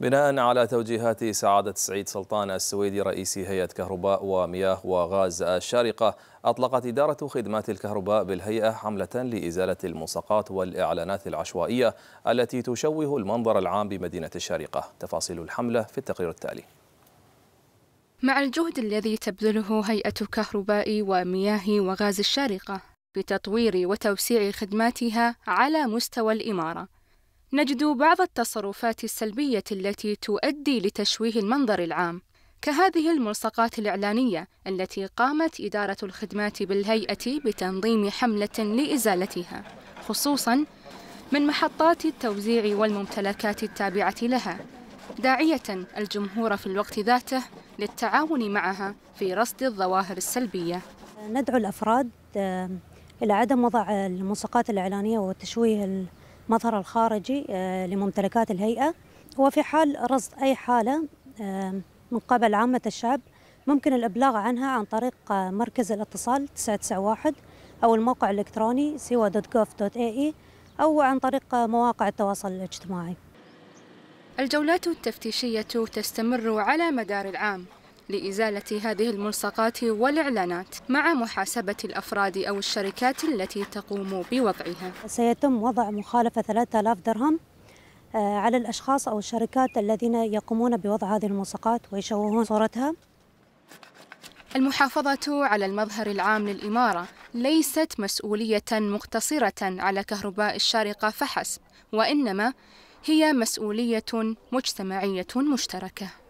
بناء على توجيهات سعادة سعيد سلطان السويدي رئيس هيئة كهرباء ومياه وغاز الشارقة أطلقت إدارة خدمات الكهرباء بالهيئة حملة لإزالة الملصقات والإعلانات العشوائية التي تشوه المنظر العام بمدينة الشارقة تفاصيل الحملة في التقرير التالي مع الجهد الذي تبذله هيئة كهرباء ومياه وغاز الشارقة بتطوير وتوسيع خدماتها على مستوى الإمارة نجد بعض التصرفات السلبية التي تؤدي لتشويه المنظر العام كهذه الملصقات الإعلانية التي قامت إدارة الخدمات بالهيئة بتنظيم حملة لإزالتها خصوصاً من محطات التوزيع والممتلكات التابعة لها داعية الجمهور في الوقت ذاته للتعاون معها في رصد الظواهر السلبية ندعو الأفراد آه، إلى عدم وضع الملصقات الإعلانية وتشويه مظهر الخارجي آه، لممتلكات الهيئة وفي حال رصد أي حالة آه، من قبل عامة الشعب ممكن الإبلاغ عنها عن طريق آه، مركز الاتصال 991 أو الموقع الإلكتروني سوى دوت دوت اي اي e أو عن طريق مواقع التواصل الاجتماعي الجولات التفتيشية تستمر على مدار العام لإزالة هذه الملصقات والإعلانات مع محاسبة الأفراد أو الشركات التي تقوم بوضعها سيتم وضع مخالفة 3000 درهم آه، على الأشخاص أو الشركات الذين يقومون بوضع هذه الملصقات ويشوهون صورتها المحافظة على المظهر العام للإمارة ليست مسؤولية مقتصرة على كهرباء الشارقة فحسب، وإنما هي مسؤولية مجتمعية مشتركة.